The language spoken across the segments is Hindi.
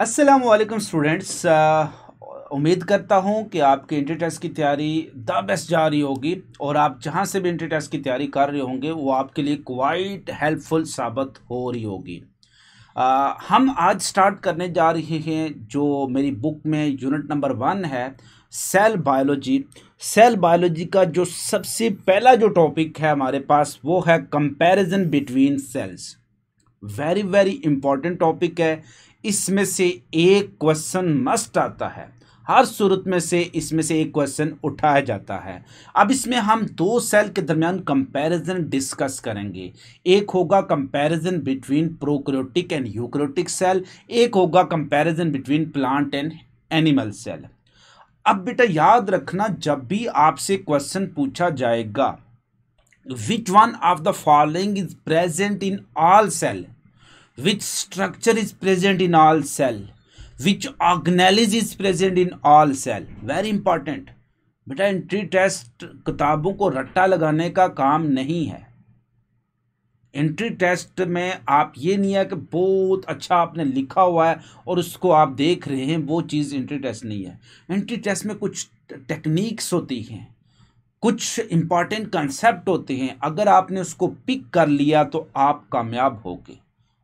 अस्सलाम वालेकुम स्टूडेंट्स उम्मीद करता हूँ कि आपके इंटर टेस्ट की तैयारी द बेस्ट जा रही होगी और आप जहाँ से भी इंटर टेस्ट की तैयारी कर रहे होंगे वो आपके लिए क्वाइट हेल्पफुल साबित हो रही होगी uh, हम आज स्टार्ट करने जा रहे हैं जो मेरी बुक में यूनिट नंबर वन है सेल बायोलॉजी सेल बायोलॉजी का जो सबसे पहला जो टॉपिक है हमारे पास वो है comparison between cells very very important topic है इसमें से एक क्वेश्चन मस्ट आता है हर सूरत में से इसमें से एक क्वेश्चन उठाया जाता है अब इसमें हम दो सेल के दरमियान कंपैरिजन डिस्कस करेंगे एक होगा comparison between prokaryotic and eukaryotic cell एक होगा comparison between plant and animal cell अब बेटा याद रखना जब भी आपसे क्वेश्चन पूछा जाएगा which one of the following is present in all cell which structure is present in all cell which organelles is present in all cell very important बेटा एंट्री टेस्ट किताबों को रट्टा लगाने का काम नहीं है एंट्री टेस्ट में आप ये नहीं है कि बहुत अच्छा आपने लिखा हुआ है और उसको आप देख रहे हैं वो चीज़ एंट्री टेस्ट नहीं है एंट्री टेस्ट में कुछ टेक्निक्स होती हैं कुछ इंपॉर्टेंट कंसेप्ट होते हैं अगर आपने उसको पिक कर लिया तो आप कामयाब होगे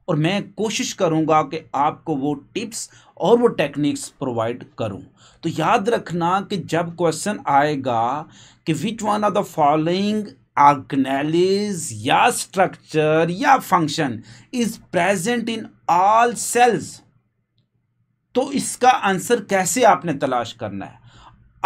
और मैं कोशिश करूँगा कि आपको वो टिप्स और वो टेक्निक्स प्रोवाइड करूँ तो याद रखना कि जब क्वेश्चन आएगा कि which one of the following organise या स्ट्रक्चर या function is present in all cells तो इसका आंसर कैसे आपने तलाश करना है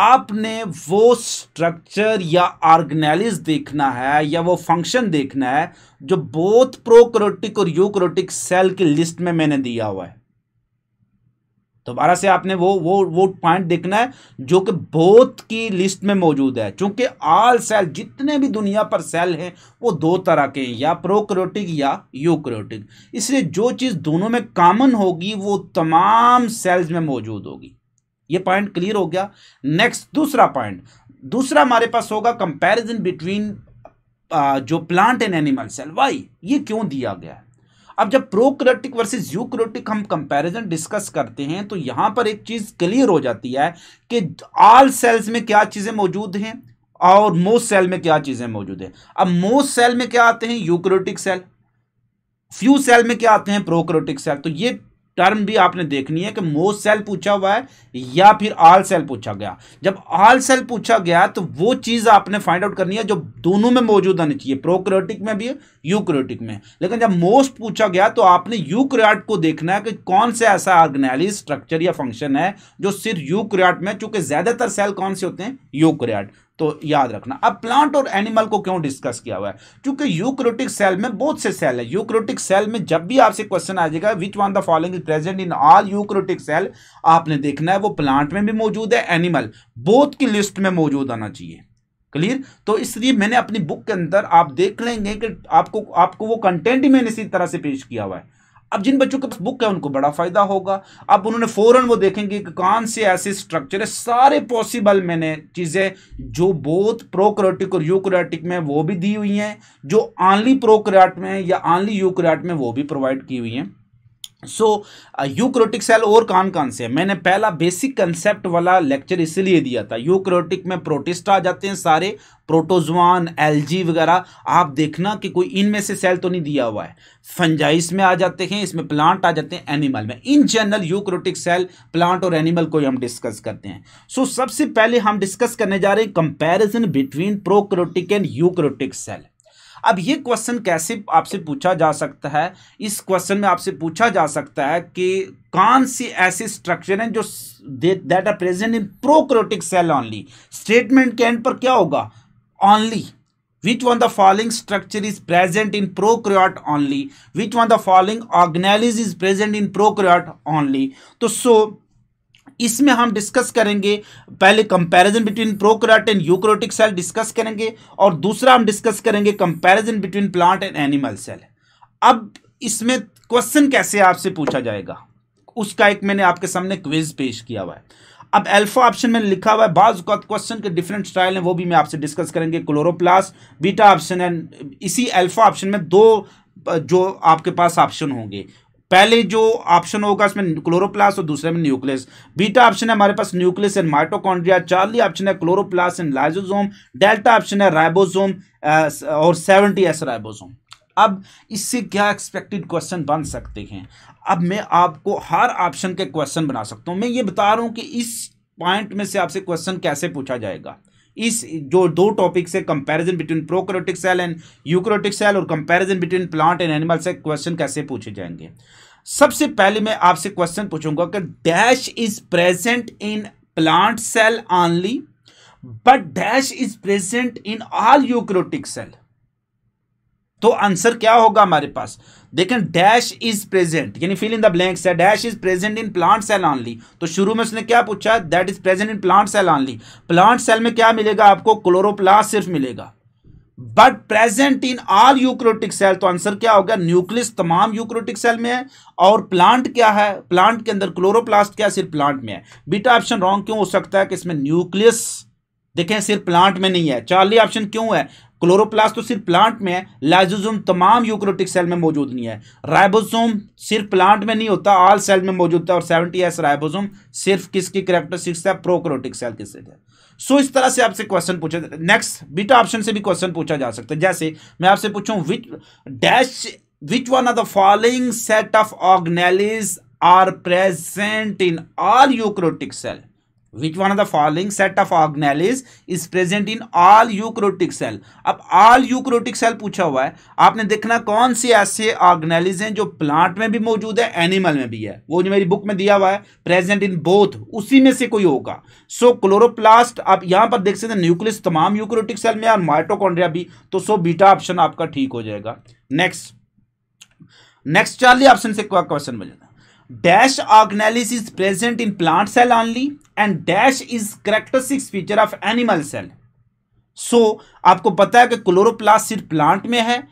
आपने वो स्ट्रक्चर या आर्गेनालिज देखना है या वो फंक्शन देखना है जो बोथ प्रोक्रोटिक और यूक्रोटिक सेल की लिस्ट में मैंने दिया हुआ है दोबारा से आपने वो वो वो पॉइंट देखना है जो कि बोथ की लिस्ट में मौजूद है क्योंकि आल सेल जितने भी दुनिया पर सेल हैं वो दो तरह के हैं या प्रोक्रोटिक या यूक्रोटिक इसलिए जो चीज़ दोनों में कॉमन होगी वो तमाम सेल्स में मौजूद होगी ये पॉइंट क्लियर हो गया नेक्स्ट दूसरा पॉइंट दूसरा हमारे पास होगा कंपैरिजन बिटवीन जो plant and animal cell why ये क्यों दिया गया अब जब प्रोक्रोटिक वर्सेस यूक्रोटिक हम कंपैरिजन डिस्कस करते हैं तो यहां पर एक चीज़ क्लियर हो जाती है कि ऑल सेल्स में क्या चीज़ें मौजूद हैं और मोस्ट सेल में क्या चीज़ें मौजूद हैं अब मोस्ट सेल में क्या आते हैं यूक्रोटिक सेल फ्यू सेल में क्या आते हैं प्रोक्रोटिक सेल तो ये टर्म भी आपने देखनी है कि मोस्ट सेल पूछा हुआ है या फिर आल सेल पूछा गया जब आल सेल पूछा गया तो वो चीज़ आपने फाइंड आउट करनी है जो दोनों में मौजूद होनी चाहिए प्रोक्रियोटिक में भी यूक्रियोटिक में लेकिन जब मोस्ट पूछा गया तो आपने यूक्रियाट को देखना है कि कौन सा ऐसा ऑर्गेनाइज स्ट्रक्चर या फंक्शन है जो सिर्फ यूक्रियाट में चूंकि ज़्यादातर सेल कौन से होते हैं यूक्रियाट तो याद रखना अब प्लांट और एनिमल को क्यों डिस्कस किया हुआ है क्योंकि यूक्रोटिक सेल में बहुत से सेल है यूक्रोटिक सेल में जब भी आपसे क्वेश्चन आ जाएगा which one the following is present in all eukaryotic cell आपने देखना है वो प्लांट में भी मौजूद है एनिमल बोथ की लिस्ट में मौजूद आना चाहिए क्लियर तो इसलिए मैंने अपनी बुक के अंदर आप देख लेंगे कि आपको आपको वो कंटेंट ही मैंने इसी तरह से पेश किया हुआ है अब जिन बच्चों के पास बुक है उनको बड़ा फायदा होगा अब उन्होंने फौरन वो देखेंगे कि कौन से ऐसे स्ट्रक्चर है सारे पॉसिबल मैंने चीज़ें जो बहुत प्रोक्रोटिक और यूक्रेटिक में वो भी दी हुई हैं जो आनली प्रोक्रैट में या आनली यूक्रेट में वो भी प्रोवाइड की हुई हैं सो यूक्रोटिक सेल और कौन कौन से है मैंने पहला बेसिक कंसेप्ट वाला लेक्चर इसलिए दिया था यूक्रोटिक में प्रोटिस्ट आ जाते हैं सारे प्रोटोजवान एलजी वगैरह आप देखना कि कोई इनमें से सेल तो नहीं दिया हुआ है फंजाइस में आ जाते हैं इसमें प्लांट आ जाते हैं एनिमल में in general eukaryotic cell plant और एनिमल को हम डिस्कस करते हैं सो so, सबसे पहले हम डिस्कस करने जा रहे हैं comparison between prokaryotic and eukaryotic cell अब ये क्वेश्चन कैसे आपसे पूछा जा सकता है इस क्वेश्चन में आपसे पूछा जा सकता है कि कौन सी ऐसे स्ट्रक्चर हैं जो that are present in prokaryotic cell only statement के एंड पर क्या होगा only which one the following structure is present in prokaryote only which one the following organelles is present in prokaryote only तो so इसमें हम डिस्कस करेंगे पहले comparison between prokaryote and eukaryotic cell discuss करेंगे और दूसरा हम डिस्कस करेंगे comparison between plant and animal cell अब इसमें क्वेश्चन कैसे आपसे पूछा जाएगा उसका एक मैंने आपके सामने क्विज पेश किया हुआ है अब अल्फा ऑप्शन में लिखा हुआ है बाज क्वेश्चन के डिफरेंट स्टाइल हैं वो भी मैं आपसे डिस्कस करेंगे क्लोरोप्लास बीटा ऑप्शन एंड इसी अल्फा ऑप्शन में दो जो आपके पास ऑप्शन होंगे पहले जो ऑप्शन होगा उसमें क्लोरोप्लास और दूसरे में न्यूक्लियस बीटा ऑप्शन है हमारे पास nucleus and mitochondria Charlie option है chloroplast and lysosome delta option है राइबोजोम और सेवनटी एस राइबोजोम अब इससे क्या एक्सपेक्टेड क्वेश्चन बन सकते हैं अब मैं आपको हर ऑप्शन के क्वेश्चन बना सकता हूं मैं ये बता रहा हूं कि इस पॉइंट में से आपसे क्वेश्चन कैसे पूछा जाएगा इस जो दो टॉपिक से comparison between prokaryotic cell and eukaryotic cell और comparison between plant and animal से क्वेश्चन कैसे पूछे जाएंगे सबसे पहले मैं आपसे क्वेश्चन पूछूंगा कि dash is present in plant cell only but dash is present in all eukaryotic cell तो आंसर क्या होगा हमारे पास देखें डैश इज प्रेजेंट यानी फिल इन द ब्लैंक्स है dash is present in plant cell only तो शुरू में उसने क्या पूछा that is present in plant cell only plant cell में क्या मिलेगा आपको क्लोरोप्लास्ट सिर्फ मिलेगा but present in all eukaryotic cell तो आंसर क्या हो गया न्यूक्लियस तमाम यूक्रोटिक सेल में है और प्लांट क्या है प्लांट के अंदर क्लोरोप्लास्ट क्या सिर्फ प्लांट में है बीटा ऑप्शन रॉन्ग क्यों हो सकता है कि इसमें न्यूक्लियस देखें सिर्फ प्लांट में नहीं है चार्ली ऑप्शन क्यों है क्लोरोप्लास्ट तो सिर्फ प्लांट में है लाइजोजोम तमाम यूक्रोटिक सेल में मौजूद नहीं है राइबोसोम सिर्फ प्लांट में नहीं होता ऑल सेल में मौजूद था और सेवेंटी एस राइबोसोम सिर्फ किसकी करेक्टरिस्टिक्स है प्रोक्रोटिक सेल किससे थे सो so, इस तरह से आपसे क्वेश्चन पूछा नेक्स्ट बीटा ऑप्शन से भी क्वेश्चन पूछा जा सकता है जैसे मैं आपसे पूछूं which dash which one are the following set of organelles are present in all eukaryotic cell which one of the following set of organelles is present in all eukaryotic cell अब ऑल यूक्रोटिक सेल पूछा हुआ है आपने देखना कौन से ऐसे ऑर्गनेलिज हैं जो प्लांट में भी मौजूद है एनिमल में भी है वो जो मेरी बुक में दिया हुआ है प्रेजेंट इन बोथ उसी में से कोई होगा सो so, क्लोरोप्लास्ट आप यहां पर देख सकते हैं न्यूक्लियस तमाम यूक्रोटिक सेल में और माइटोकॉन्ड्रिया भी तो सो बीटा ऑप्शन आपका ठीक हो जाएगा नेक्स्ट नेक्स्ट चार्ली ऑप्शन से क्वेश्चन बन जाता dash organelles is present in plant cell only and dash is characteristic feature of animal cell so so, आपको पता है कि क्लोरोप्लास्ट सिर्फ प्लांट में है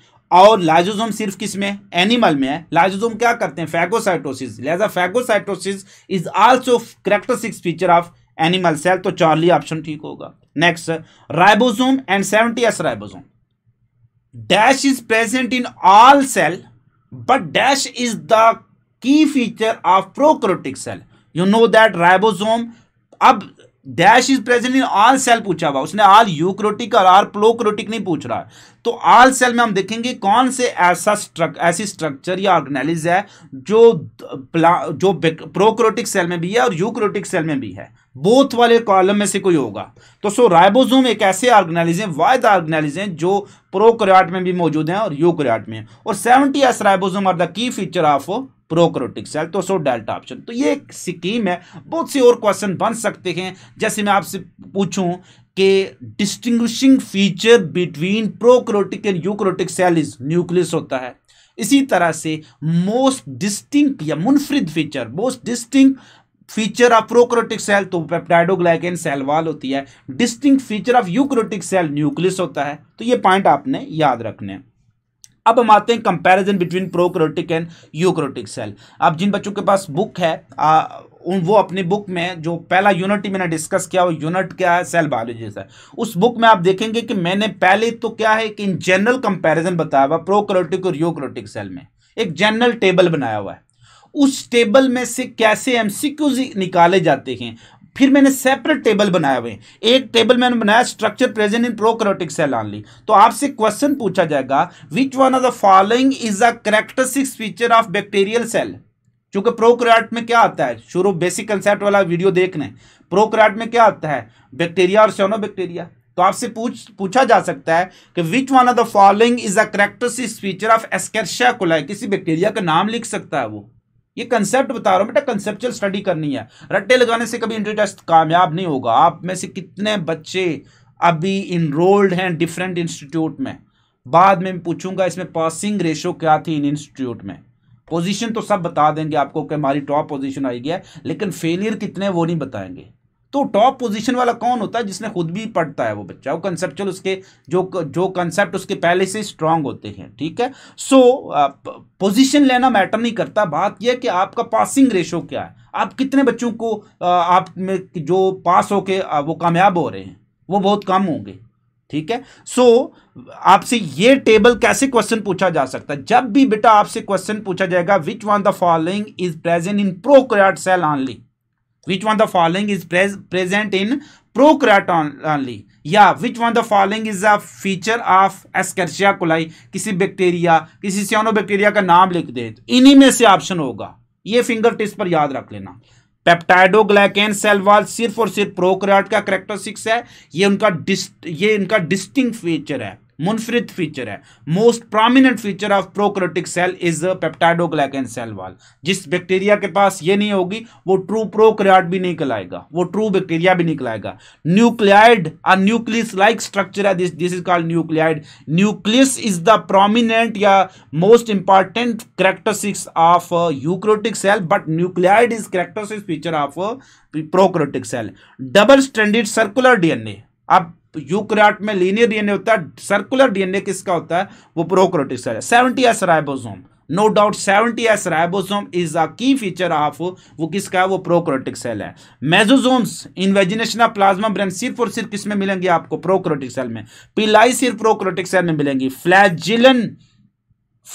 और लाइजोजोम सिर्फ किस में एनिमल में है लाइजोजोम क्या करते हैं फैगोसाइटोसिस लिहाजा phagocytosis is also characteristic feature of animal cell तो चार्ली ऑप्शन ठीक होगा next ribosome and seventy S ribosome dash is present in all cell but dash is the key feature of prokaryotic cell you know that ribosome अब dash is present in all cell पूछा हुआ उसने ऑल यूक्रोटिक और ऑल प्लोक्रोटिक नहीं पूछ रहा तो ऑल सेल में हम देखेंगे कौन से ऐसा स्ट्रक ऐसी स्ट्रक्चर या ऑर्गेनाइज है जो जो प्रोक्रोटिक सेल में भी है और यूक्रोटिक सेल में भी है बोथ वाले कॉलम में से कोई होगा तो सो राइबोसोम एक ऐसे ऑर्गेनाइज है वायद ऑर्गेनाइज है जो प्रोक्रियाट में भी मौजूद है और यूक्रियाट में और seventy S ribosome are the key feature of prokaryotic cell तो सो डेल्टा ऑप्शन तो ये एक स्कीम है बहुत से और क्वेश्चन बन सकते हैं जैसे मैं आपसे पूछूं कि distinguishing feature between prokaryotic and eukaryotic cell is nucleus होता है इसी तरह से मोस्ट डिस्टिंक्ट या मुनफरिद feature most distinct feature of prokaryotic cell तो पेप्टाइडोग्लाइकेन सेल वाल होती है distinct feature of eukaryotic cell nucleus होता है तो ये पॉइंट आपने याद रखने हैं अब हम आते हैं comparison between prokaryotic and eukaryotic cell अब जिन बच्चों के पास बुक है आ, उन वो अपनी बुक में जो पहला यूनिट मैंने डिस्कस किया वो यूनिट क्या है सेल बायोलॉजी से उस बुक में आप देखेंगे कि मैंने पहले तो क्या है कि इन जनरल कंपैरिजन बताया हुआ प्रोक्रोटिक और यूक्रोटिक सेल में एक जनरल टेबल बनाया हुआ है उस टेबल में से कैसे एमसीक्यूज निकाले जाते हैं फिर मैंने सेपरेट टेबल बनाया हुए एक टेबल मैंने बनाया structure present in prokaryotic cell only तो आपसे क्वेश्चन पूछा जाएगा which one of the following is a characteristic feature of bacterial cell क्योंकि प्रोक्रियाट में क्या आता है शुरू बेसिक कंसेप्ट वाला वीडियो देखने प्रोक्रियाट में क्या आता है बैक्टीरिया और सोनो बैक्टीरिया तो आपसे पूछ पूछा जा सकता है कि which one of the following is a characteristic feature of Escherichia coli किसी बैक्टीरिया का नाम लिख सकता है वो ये कंसेप्ट बता रहा हूं बेटा कंसेप्चुअल स्टडी करनी है रट्टे लगाने से कभी इंट्री टेस्ट कामयाब नहीं होगा आप में से कितने बच्चे अभी इनरोल्ड हैं डिफरेंट इंस्टीट्यूट में बाद में पूछूंगा इसमें पासिंग रेशो क्या थी इन इंस्टीट्यूट में पोजीशन तो सब बता देंगे आपको कि हमारी टॉप पोजीशन आई है लेकिन फेलियर कितने वो नहीं बताएंगे तो टॉप पोजीशन वाला कौन होता है जिसने खुद भी पढ़ता है वो बच्चा वो कंसेप्चुअल उसके जो जो कंसेप्ट उसके पहले से स्ट्रांग होते हैं ठीक है सो so, पोजीशन लेना मैटर नहीं करता बात यह कि आपका पासिंग रेशो क्या है आप कितने बच्चों को आप में जो पास होके वो कामयाब हो रहे हैं वो बहुत कम होंगे ठीक है सो so, आपसे ये टेबल कैसे क्वेश्चन पूछा जा सकता है जब भी बेटा आपसे क्वेश्चन पूछा जाएगा which one the following is present in prokaryote cell only which one the following is pres present in only या which one the following is a feature of Escherichia coli किसी बैक्टीरिया किसी सियोनो बैक्टीरिया का नाम लिख दे इन्हीं में से ऑप्शन होगा ये फिंगर टिप्स पर याद रख लेना पेप्टाइडोग्लाइकेन सेल वॉल सिर्फ और सिर्फ प्रोकराट का करेक्टरिस्टिक्स है ये उनका डिस्ट ये इनका डिस्टिंग फीचर है मुनफरद फीचर है most prominent feature of prokaryotic cell is peptidoglycan cell wall जिस बैक्टीरिया के पास ये नहीं होगी वो ट्रू प्रोक्रियाट भी नहीं कहलाएगा वो ट्रू बैक्टीरिया भी नहीं कहलाएगा न्यूक्लियाइड और न्यूक्लियस लाइक स्ट्रक्चर है this this is called nucleoid nucleus is the prominent या most important characteristics of eukaryotic cell but nucleoid is characteristic feature of prokaryotic cell double standard circular DNA अब तो यूक्रियाट में लीनियर डीएनए होता है सर्कुलर डीएनए किसका होता है वो prokaryotic cell seventy S ribosome no doubt seventy S ribosome is a key feature of वो किसका है वो प्रोक्रोटिक सेल है mesosomes invagination of plasma membrane सिर्फ और सिर्फ किसमें मिलेंगे आपको प्रोक्रोटिक सेल में पिलाई सिर्फ प्रोक्रोटिक सेल में मिलेंगी flagellin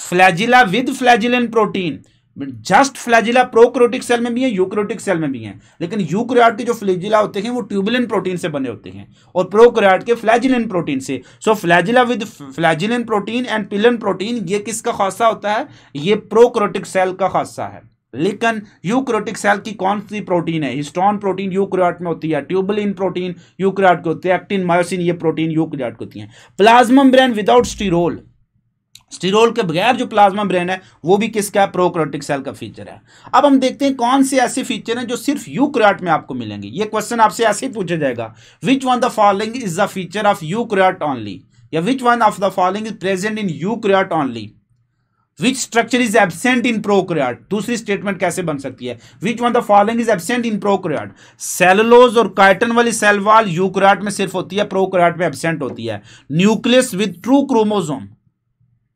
flagella with flagellin protein just flagella prokaryotic cell में भी है यूक्रोटिक सेल में भी है लेकिन यूक्रियाट के जो फ्लैजिला होते हैं वो ट्यूबुलिन प्रोटीन से बने होते हैं और प्रोक्रियाट के फ्लैजिलिन प्रोटीन से so flagella with flagellin protein and pilin protein ये किसका खासा होता है ये प्रोक्रोटिक सेल का खासा है लेकिन यूक्रोटिक सेल की कौन सी प्रोटीन है हिस्टोन प्रोटीन यूक्रियाट में होती है ट्यूबुलिन प्रोटीन यूक्रियाट की होती है एक्टिन मायोसिन ये प्रोटीन यूक्रियाट के होती है plasma membrane without sterol sterol के बगैर जो प्लाज्मा ब्रेन है वो भी किसका है प्रोक्रोटिक सेल का फीचर है अब हम देखते हैं कौन से ऐसे फीचर हैं जो सिर्फ यूक्रियाट में आपको मिलेंगे ये क्वेश्चन आपसे ऐसे ही पूछा जाएगा which one the following is the feature of eukaryote only या which one of the following is present in eukaryote only which structure is absent in prokaryote दूसरी स्टेटमेंट कैसे बन सकती है which one the following is absent in prokaryote सेलोज और कार्टन वाली सेल वॉल यूक्रियाट में सिर्फ होती है प्रोक्रियाट में एबसेंट होती है न्यूक्लियस विद ट्रू क्रोमोजोम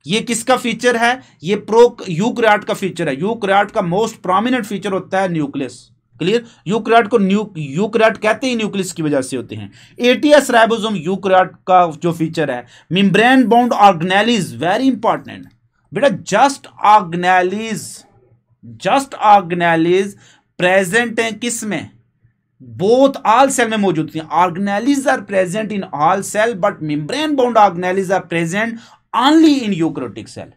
ये किसका फीचर है ये प्रो यूक्रियाट का फीचर है यूक्रियाट का मोस्ट प्रोमिनेंट फीचर होता है न्यूक्लियस क्लियर यूक्रियाट को न्यू यूक्रियाट कहते ही न्यूक्लियस की वजह से होते हैं एटीएस राइबोसोम यूक्रियाट का जो फीचर है membrane bound organelles very important बेटा just organelles just organelles present है किस में बोथ ऑल सेल में मौजूद थी organelles are present in all cell but membrane bound organelles are present only in eukaryotic cell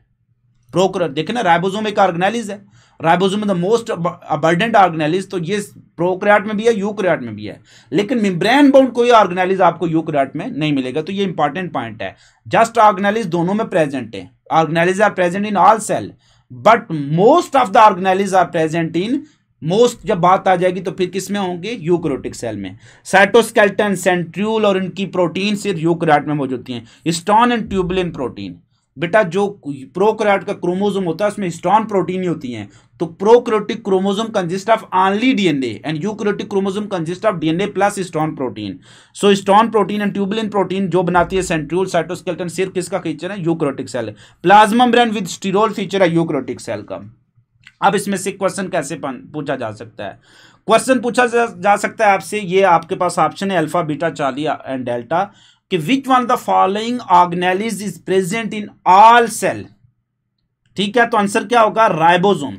prokaryote देखे ना राइबोजोम एक ऑर्गेनाइलिज है ribosome the most abundant organelles तो ये प्रोक्रियाट में भी है यूक्रियाट में भी है लेकिन मिम्ब्रेन बाउंड कोई ऑर्गेनाइलिज आपको यूक्रियाट में नहीं मिलेगा तो ये इंपॉर्टेंट पॉइंट है जस्ट ऑर्गेनाइलिज दोनों में प्रेजेंट है organelles are present in all cell but most of the organelles are present in most hmm. जब बात आ जाएगी तो फिर किस में होंगे यूक्रोटिक सेल में साइटोस्केल्टन सेंट्रियल और इनकी प्रोटीन सिर्फ यूक्राट में मौजूद होती हैं स्टॉन एंड ट्यूबलिन प्रोटीन बेटा जो प्रोक्रोट का क्रोमोजोम होता है उसमें स्टॉन प्रोटीन ही होती हैं तो prokaryotic chromosome consist of only DNA and eukaryotic chromosome consist of DNA plus histone protein so histone protein and tubulin protein जो बनाती है सेंट्रियल साइटोस्केल्टन सिर्फ किसका फीचर है eukaryotic cell plasma membrane with sterol feature है यूक्रोटिक सेल का अब इसमें से क्वेश्चन कैसे पूछा जा सकता है क्वेश्चन पूछा जा, सकता है आपसे ये आपके पास ऑप्शन है alpha beta charlie and delta कि which one the following organelle is present in all cell ठीक है तो आंसर क्या होगा राइबोजोम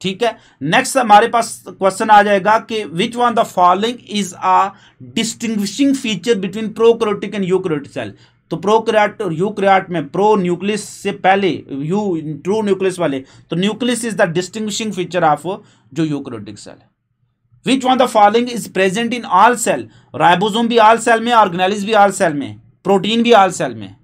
ठीक है नेक्स्ट हमारे पास क्वेश्चन आ जाएगा कि which one the following is a distinguishing feature between prokaryotic and eukaryotic cell तो क्रियाट और यूक्रियाट में प्रो न्यूक्लियस से पहले यू ट्रू न्यूक्लियस वाले तो nucleus is the distinguishing feature of जो यूक्रोटिक सेल है which one the following is present in all cell ribosome भी ऑल सेल में ऑर्गेनाइलिस भी ऑल सेल में प्रोटीन भी ऑल सेल में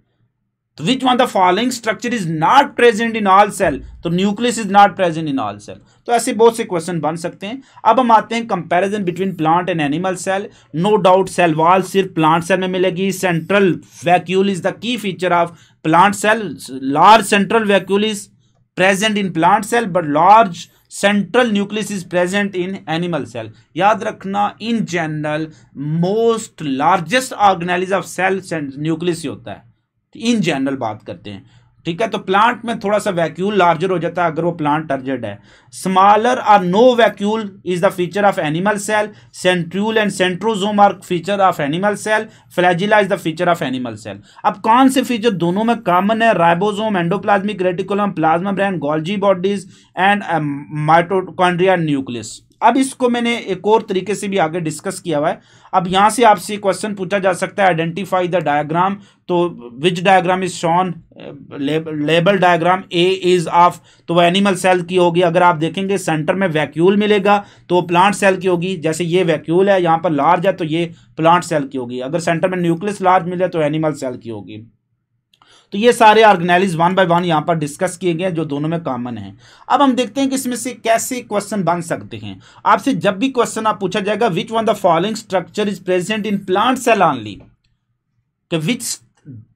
तो which one the following structure is not present in all cell तो nucleus is not present in all cell तो ऐसे बहुत से क्वेश्चन बन सकते हैं अब हम आते हैं comparison between plant and animal cell no doubt cell wall सिर्फ प्लांट सेल में मिलेगी central vacuole is the key feature of plant cell large central vacuole is present in plant cell but large central nucleus is present in animal cell याद रखना in general most largest organelle of cell nucleus होता है इन जनरल बात करते हैं ठीक है तो प्लांट में थोड़ा सा वैक्यूल लार्जर हो जाता है अगर वो प्लांट टर्जेड है smaller or no vacuole is the feature of animal cell centriole and centrosome are feature of animal cell flagella is the feature of animal cell अब कौन से फीचर दोनों में कॉमन है ribosome endoplasmic reticulum plasma membrane Golgi bodies and mitochondria nucleus अब इसको मैंने एक और तरीके से भी आगे डिस्कस किया हुआ है अब यहां से आपसे क्वेश्चन पूछा जा सकता है आइडेंटिफाई द डायग्राम तो which diagram is shown labelled diagram A is of तो वह एनिमल सेल की होगी अगर आप देखेंगे सेंटर में वैक्यूल मिलेगा तो प्लांट सेल की होगी जैसे ये वैक्यूल है यहां पर लार्ज है तो ये प्लांट सेल की होगी अगर सेंटर में न्यूक्लियस लार्ज मिले तो एनिमल सेल की होगी तो ये सारे ऑर्गेनाइज वन बाय वन यहाँ पर डिस्कस किए गए जो दोनों में कॉमन है अब हम देखते हैं कि इसमें से कैसे क्वेश्चन बन सकते हैं आपसे जब भी क्वेश्चन आप पूछा जाएगा which one the following structure is present in plant cell only which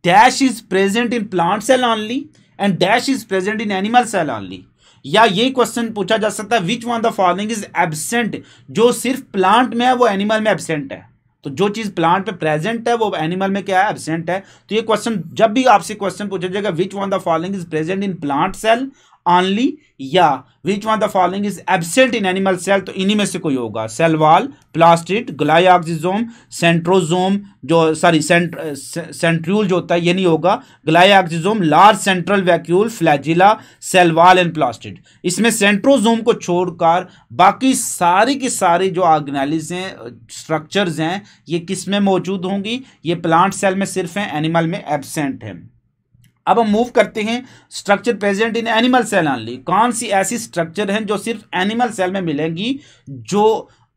dash is present in plant cell only and dash is present in animal cell only या ये क्वेश्चन पूछा जा सकता है which one the following is absent जो सिर्फ प्लांट में है वो एनिमल में एबसेंट है तो जो चीज़ प्लांट पे प्रेजेंट है वो एनिमल में क्या है एबसेंट है तो ये क्वेश्चन जब भी आपसे क्वेश्चन पूछा जाएगा which one the following is present in plant cell only या which one the following is absent in animal cell तो इन्हीं में से कोई होगा सेलवाल प्लास्टिड ग्लाइऑक्सिजोम सेंट्रोजोम जो सॉरी सेंट, सेंट्रियल जो होता है ये नहीं होगा glyoxysome large central vacuole flagella cell wall and plastid इसमें सेंट्रोजोम को छोड़कर बाकी सारी की सारी जो ऑर्गेनाइलिस हैं स्ट्रक्चर्स हैं ये किस में मौजूद होंगी ये प्लांट सेल में सिर्फ हैं एनिमल में एबसेंट हैं अब हम मूव करते हैं structure present in animal cell only कौन सी ऐसी स्ट्रक्चर हैं जो सिर्फ एनिमल सेल में मिलेंगी जो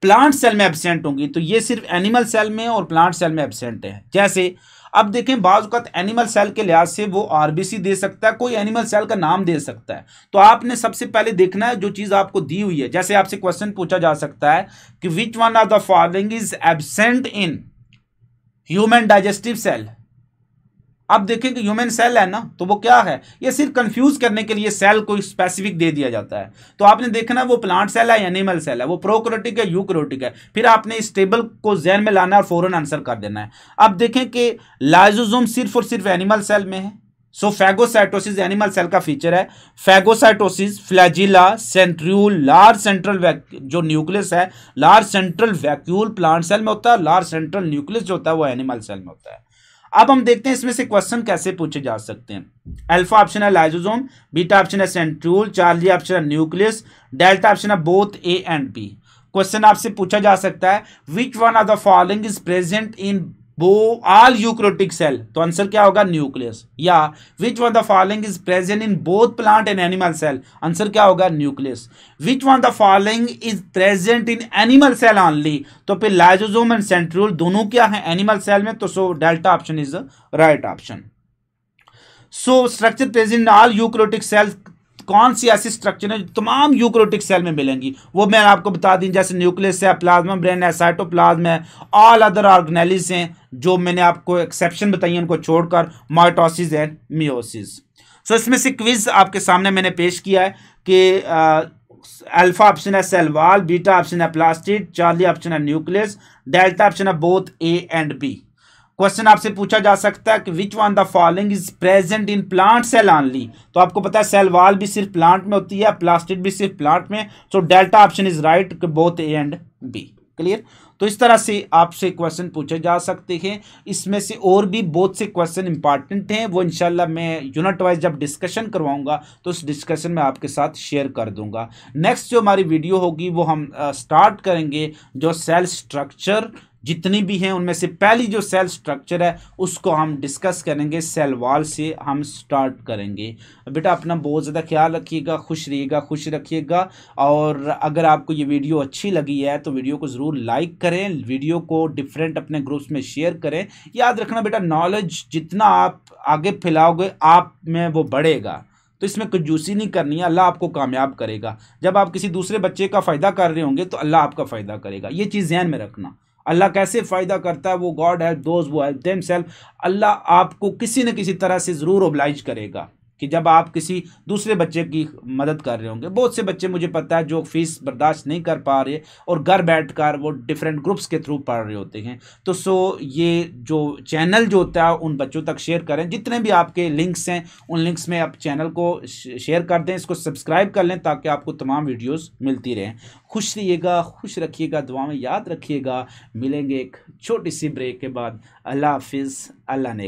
प्लांट सेल में एबसेंट होंगी तो ये सिर्फ एनिमल सेल में और प्लांट सेल में एबसेंट है जैसे अब देखें बाज एनिमल सेल के लिहाज से वो आरबीसी दे सकता है कोई एनिमल सेल का नाम दे सकता है तो आपने सबसे पहले देखना है जो चीज़ आपको दी हुई है जैसे आपसे क्वेश्चन पूछा जा सकता है कि which one of the following is absent in human digestive cell अब देखें कि ह्यूमन सेल है ना तो वो क्या है ये सिर्फ कंफ्यूज करने के लिए सेल को स्पेसिफिक दे दिया जाता है तो आपने देखना वो प्लांट सेल है एनिमल सेल है वो प्रोक्रोटिक है यूक्रोटिक है फिर आपने इस टेबल को जहन में लाना और फौरन आंसर कर देना है अब देखें कि लाइजोजोम सिर्फ और सिर्फ एनिमल सेल में है सो फैगोसाइटोसिस एनिमल सेल का फीचर है phagocytosis flagella centriole large central जो न्यूक्लियस है large central vacuole plant cell में होता है लार्ज सेंट्रल न्यूक्लियस जो होता है वो एनिमल सेल में होता है अब हम देखते हैं इसमें से क्वेश्चन कैसे पूछे जा सकते हैं अल्फा ऑप्शन है लाइजोजोम बीटा ऑप्शन है सेंट्रूल चार्ली ऑप्शन है न्यूक्लियस डेल्टा ऑप्शन है both A and B question आपसे पूछा जा सकता है which one of the following is present in वो ऑल यूक्रोटिक सेल तो आंसर क्या होगा न्यूक्लियस या which one the following is present in both plant and animal cell answer क्या होगा nucleus which one the following is present in animal cell only तो फिर लाइजोजोम एंड सेंट्रोल दोनों क्या है एनिमल सेल में तो so delta option is the right option so structure present all eukaryotic cells कौन सी ऐसी स्ट्रक्चर है जो तमाम यूक्रोटिक सेल में मिलेंगी वो मैं आपको बता दी जैसे न्यूक्लियस है प्लाज्मा ब्रेन है साइटोप्लाज्म है ऑल अदर ऑर्गेनालिस हैं जो मैंने आपको एक्सेप्शन बताई है उनको छोड़कर माइटोसिस एंड मियोसिस सो इसमें से क्विज आपके सामने मैंने पेश किया है कि अल्फा ऑप्शन है सेल वाल बीटा ऑप्शन है प्लास्टिक चार्ली ऑप्शन है न्यूक्लियस डेल्टा ऑप्शन है both A and B question आपसे पूछा जा सकता है कि which one the following is present in plant cell only तो आपको पता है सेल वाल भी सिर्फ प्लांट में होती है प्लास्टिक भी सिर्फ प्लांट में so delta option is right both A and B clear तो इस तरह से आपसे क्वेश्चन पूछे जा सकते हैं इसमें से और भी बहुत से क्वेश्चन इंपॉर्टेंट हैं वो इनशाला मैं यूनिट वाइज जब डिस्कशन करवाऊंगा तो उस डिस्कशन में आपके साथ शेयर कर दूंगा नेक्स्ट जो हमारी वीडियो होगी वो हम स्टार्ट करेंगे जो सेल स्ट्रक्चर जितनी भी हैं उनमें से पहली जो सेल स्ट्रक्चर है उसको हम डिस्कस करेंगे सेल वॉल से हम स्टार्ट करेंगे बेटा अपना बहुत ज़्यादा ख्याल रखिएगा खुश रहिएगा खुश रखिएगा और अगर आपको ये वीडियो अच्छी लगी है तो वीडियो को ज़रूर लाइक करें वीडियो को डिफरेंट अपने ग्रुप्स में शेयर करें याद रखना बेटा नॉलेज जितना आप आगे फैलाओगे आप में वो बढ़ेगा तो इसमें कंजूसी नहीं करनी है अल्लाह आपको कामयाब करेगा जब आप किसी दूसरे बच्चे का फ़ायदा कर रहे होंगे तो अल्लाह आपका फ़ायदा करेगा ये चीज़ जहन में रखना अल्लाह कैसे फ़ायदा करता है वो गॉड हेल्प दोज वो हेल्प देम सेल्फ अल्लाह आपको किसी न किसी तरह से ज़रूर ओबलाइज करेगा कि जब आप किसी दूसरे बच्चे की मदद कर रहे होंगे बहुत से बच्चे मुझे पता है जो फीस बर्दाश्त नहीं कर पा रहे और घर बैठ कर वो डिफरेंट ग्रुप्स के थ्रू पढ़ रहे होते हैं तो सो ये जो चैनल जो होता है उन बच्चों तक शेयर करें जितने भी आपके लिंक्स हैं उन लिंक्स में आप चैनल को शेयर कर दें इसको सब्सक्राइब कर लें ताकि आपको तमाम वीडियोज़ मिलती रहें खुश रहिएगा खुश रखिएगा दुआ में याद रखिएगा मिलेंगे एक छोटी सी ब्रेक के बाद अल्लाह हाफिज़ अल्लाह ने